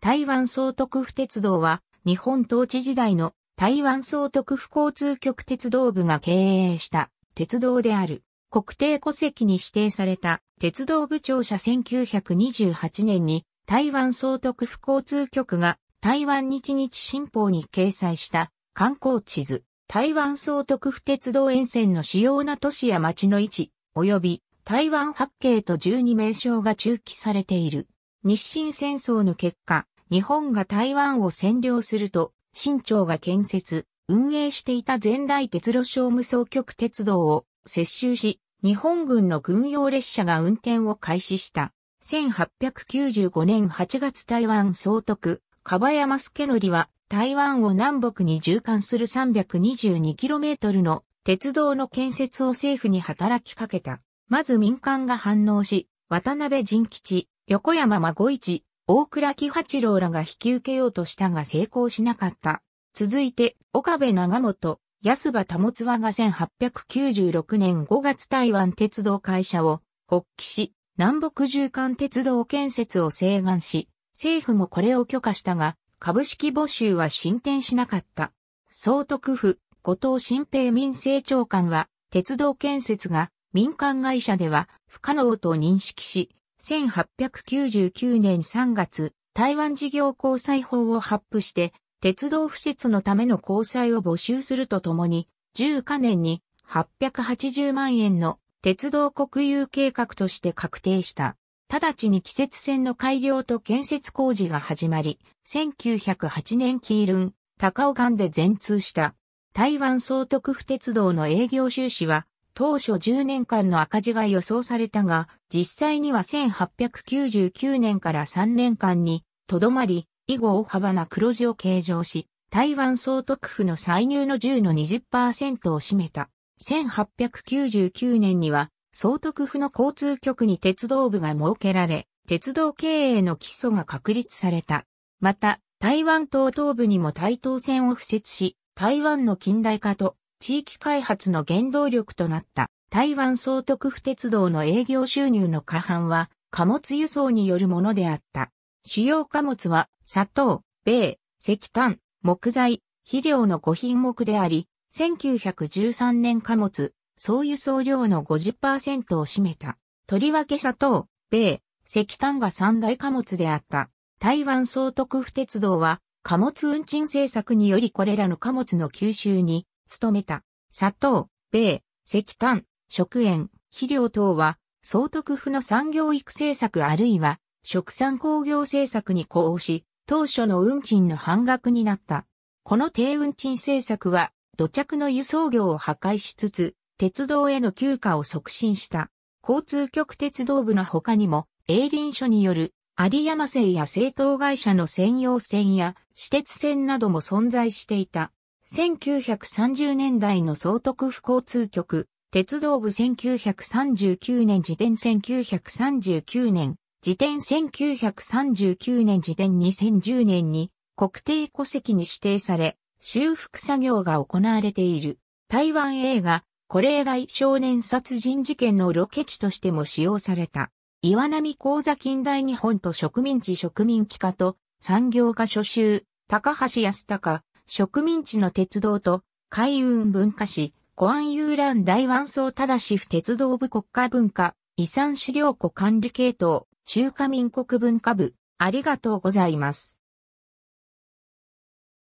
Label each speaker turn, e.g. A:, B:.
A: 台湾総督府鉄道は、日本統治時代の台湾総督府交通局鉄道部が経営した鉄道である。国定戸籍に指定された鉄道部庁舎1928年に台湾総督府交通局が台湾日日新報に掲載した観光地図、台湾総督府鉄道沿線の主要な都市や町の位置、及び台湾八景と12名称が中記されている。日清戦争の結果、日本が台湾を占領すると、新朝が建設、運営していた前代鉄路商務総局鉄道を接収し、日本軍の軍用列車が運転を開始した。1895年8月台湾総督、かばやますけのりは、台湾を南北に縦貫する 322km の鉄道の建設を政府に働きかけた。まず民間が反応し、渡辺仁吉、横山孫一、大倉木八郎らが引き受けようとしたが成功しなかった。続いて、岡部長本、安田保つわが1896年5月台湾鉄道会社を発起し、南北縦貫鉄道建設を請願し、政府もこれを許可したが、株式募集は進展しなかった。総督府、後藤新平民政長官は、鉄道建設が民間会社では不可能と認識し、1899年3月、台湾事業交際法を発布して、鉄道敷設のための交際を募集するとともに、10カ年に880万円の鉄道国有計画として確定した。直ちに季節線の改良と建設工事が始まり、1908年キールン、高尾岸で全通した。台湾総督府鉄道の営業収支は当初10年間の赤字が予想されたが、実際には1899年から3年間にとどまり、以後大幅な黒字を計上し、台湾総督府の歳入の10の20%を占めた。1899年には総督府の交通局に鉄道部が設けられ、鉄道経営の基礎が確立された。また、台湾東東部にも台東線を敷設し、台湾の近代化と地域開発の原動力となった台湾総督府鉄道の営業収入の過半は貨物輸送によるものであった。主要貨物は砂糖、米、石炭、木材、肥料の5品目であり、1913年貨物、総輸送量の50%を占めた。とりわけ砂糖、米、石炭が三大貨物であった。台湾総督府鉄道は貨物運賃政策によりこれらの貨物の吸収に務めた。砂糖、米、石炭、食塩、肥料等は、総督府の産業育成策あるいは、食産工業政策に呼応し、当初の運賃の半額になった。この低運賃政策は、土着の輸送業を破壊しつつ、鉄道への休暇を促進した。交通局鉄道部の他にも、営林署による有山線や製糖会社の専用線や私鉄線なども存在していた。1930年代の総督府交通局、鉄道部1939年時点1939年、時点1939年時点2010年に国定戸籍に指定され、修復作業が行われている。台湾映画、これ以外少年殺人事件のロケ地としても使用された。岩波講座近代日本と植民地植民地化と産業化初集、高橋康隆、植民地の鉄道と海運文化史、コ安遊覧大湾ただし鉄道部国家文化、遺産資料庫管理系統、中華民国文化部、ありがとうございます。